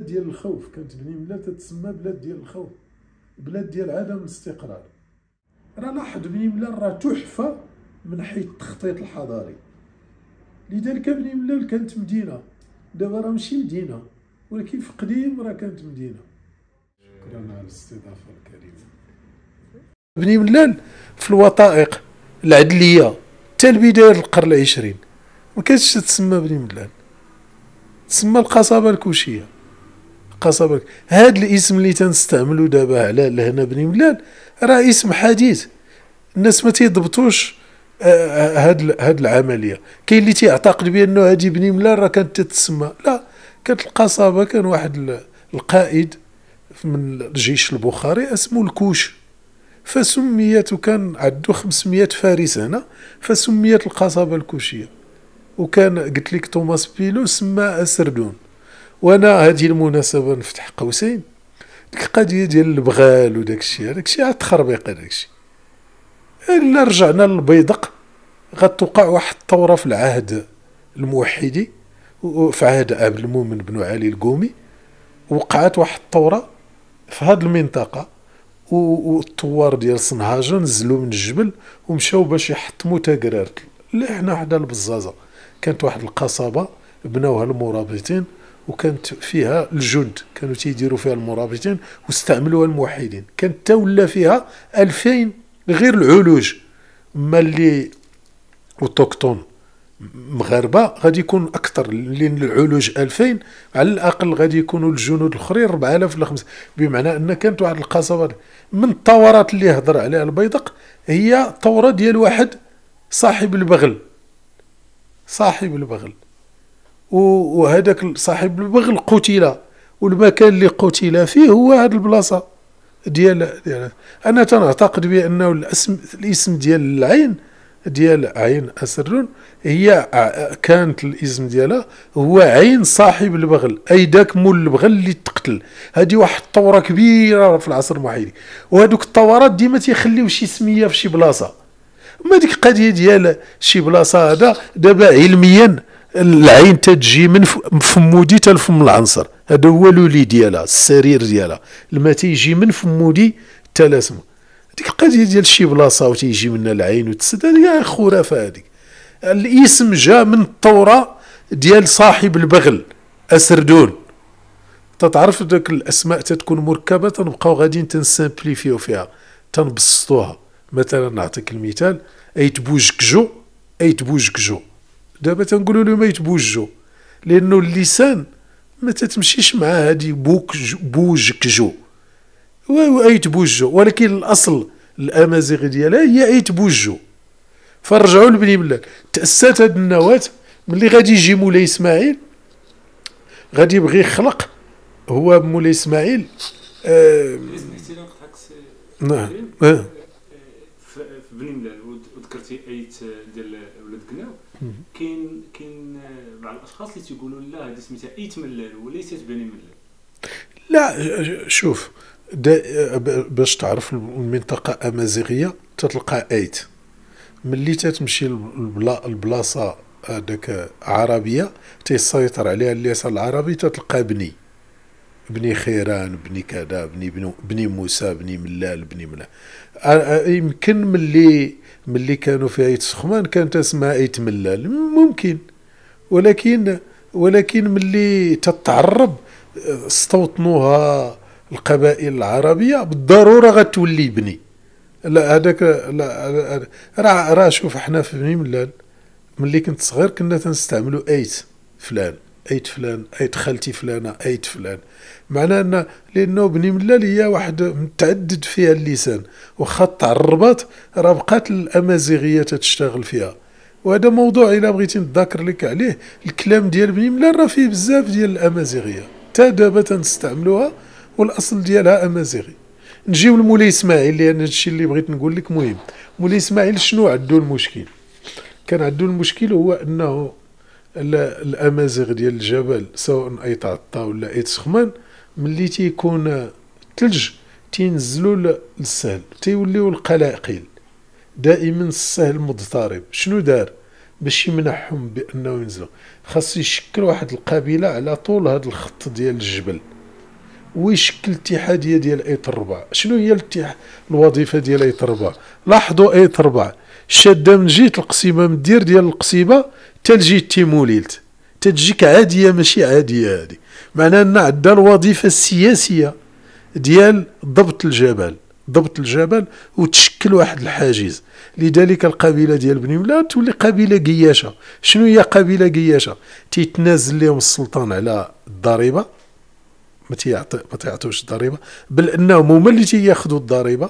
ديال الخوف كانت بني ملال تتسمى بلاد ديال الخوف بلاد ديال عدم الاستقرار راه لاحظ بني ملال راه تحفه من حيث التخطيط الحضاري لذلك بني ملال كانت مدينه دابا راه ماشي مدينه ولكن في قديم راه كانت مدينه شكرا على الاستضافه الكريمه بني ملال في الوثائق العدليه حتى لبدايه القرن العشرين ما كانتش تسمى بني ملال تسمى القصبه الكوشيه قصبك هذا هاد الاسم اللي تنستعملو دابا على لهنا بني ملال راه اسم حديث الناس ما تيضبطوش آه، آه، هاد هاد العمليه كاين اللي تيعتقد بانه هادي بني ملال راه كانت تتسمى لا كانت القصبه كان واحد القائد من الجيش البخاري اسمه الكوش فسميت وكان عنده 500 فارس هنا فسميت القصبه الكوشيه وكان قلت لك توماس بيلو سما سردون وانا هذه المناسبه نفتح قوسين ديك القضيه ديال البغال وداك الشيء هذاك الشيء تخربيق هذاك الشيء الا رجعنا للبيدق غتوقع واحد الثوره في العهد الموحدي في عهد عبد المؤمن بن علي القومي وقعت واحد الثوره في هذه المنطقه والثوار ديال صنهاجه نزلوا من الجبل ومشاو باش يحطموا تاكرارت اللي حنا حدا البزازه كانت واحد القصبه بناوها المرابطين وكانت فيها الجند كانوا تيديروا فيها المرابطين واستعملوها الموحدين كانت تولى فيها ألفين غير العلوج ما اللي اوتوكتون مغاربه غادي يكون اكثر لان العلوج 2000 على الاقل غادي يكونوا الجنود الاخرين 4000 ولا 5 بمعنى ان كانت واحد القصبه من الثورات اللي هضر عليها البيدق هي ثوره ديال واحد صاحب البغل صاحب البغل وهذاك صاحب البغل قتل والمكان اللي قتل فيه هو هذه البلاصه ديال, ديال انا تنعتقد بانه الاسم الاسم ديال العين ديال عين اسر هي كانت الاسم ديالها هو عين صاحب البغل اي ذاك مول البغل اللي تقتل هذه واحد الثوره كبيره في العصر المحيدي وهذوك الثورات ديما تيخليو شي سميه في شي بلاصه ما ديك القضيه ديال شي بلاصه هذا دابا علميا العين تتجي من فمودي حتى لفم العنصر هذا هو لولي ديالها السرير ديالها الما تيجي من فمودي حتى لاسما هذيك القضيه ديال شي بلاصه وتيجي منها العين وتسد هذه خرافه هذيك الاسم جا من الثوره ديال صاحب البغل اسردون تتعرف دوك الاسماء تتكون مركبه تنبقاو غاديين تنسامبليفيو فيها تنبسطوها مثلا نعطيك المثال ايت بوجكجو ايت بوجكجو دابا تنقولوا لهم يتبوجوا لانه اللسان ما تتمشيش مع هذه بوك بوجكجو ويتبوجوا ولكن الاصل الامازيغ ديالها هي ايتبوجو فرجعوا لبني ملال تاسات هاد النواه ملي غادي يجي مولاي اسماعيل غادي يبغي يخلق هو مولاي اسماعيل آه نعم آه في بني ملاك وذكرتي ايت ديال ولاد كناو كاين كاين بعض الاشخاص اللي تيقولوا لا هذه سميتها ايت ملال وليست بني ملال لا شوف باش تعرف المنطقه امازيغيه تتلقى ايت ملي تتمشي البلاصه هذاك عربيه تيسيطر عليها اللسان العربي تتلقى بني بني خيران بني كذا بني بنو بني موسى بني ملال بني ملا يمكن ملي ملي كانوا في عيد سخمان كانت اسمها ايت ملال ممكن ولكن ولكن ملي تتعرب استوطنوها القبائل العربيه بالضروره غتولي بني لا هذاك لا راه راه شوف حنا في بني ملال ملي كنت صغير كنا تنستعملوا ايت فلان ايت فلان ايت خالتي فلانه ايت فلان معناه ان لانه بني ملال هي واحد متعدد فيها اللسان وخا تاع الرباط راه بقات الامازيغيه تتشتغل فيها وهذا موضوع الى بغيتي نذكر لك عليه الكلام ديال بني ملال راه فيه بزاف ديال الامازيغيه حتى دابا تنستعملوها والاصل ديالها امازيغي نجيو لمولاي اسماعيل لان هادشي اللي بغيت نقول لك مهم مولاي اسماعيل شنو عندو المشكل كان عندو المشكل هو انه الامازيغ ديال الجبل سواء تعطى ولا تسخمان ملي تيكون الثلج تينزلوا للسهل تيوليو القلاقيل دائما السهل مضطرب شنو دار باش يمنعهم بانه ينزلوا خاصو يشكل واحد القبيله على طول هذا الخط ديال الجبل ويشكل اتحاديه ديال ايت الربع شنو هي الاتح... الوظيفه ديال ايت الربع لاحظوا ايت الربع شاده من جهه القسيمه من الدير ديال القصيبه تنجي تيموليلت تتجيك عاديه ماشي عاديه هذه معناها ان عندها الوظيفه السياسيه ديال ضبط الجبل ضبط الجبل وتشكل واحد الحاجز لذلك القبيله ديال بني ملال تولي قبيله قياشه شنو هي قبيله قياشه تيتنازل لهم السلطان على الضريبه ما تيعطي ما الضريبه بل انهم هما اللي تياخذوا الضريبه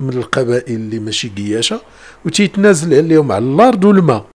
من القبائل اللي ماشي قياشه وتيتنازل عليهم على الارض والماء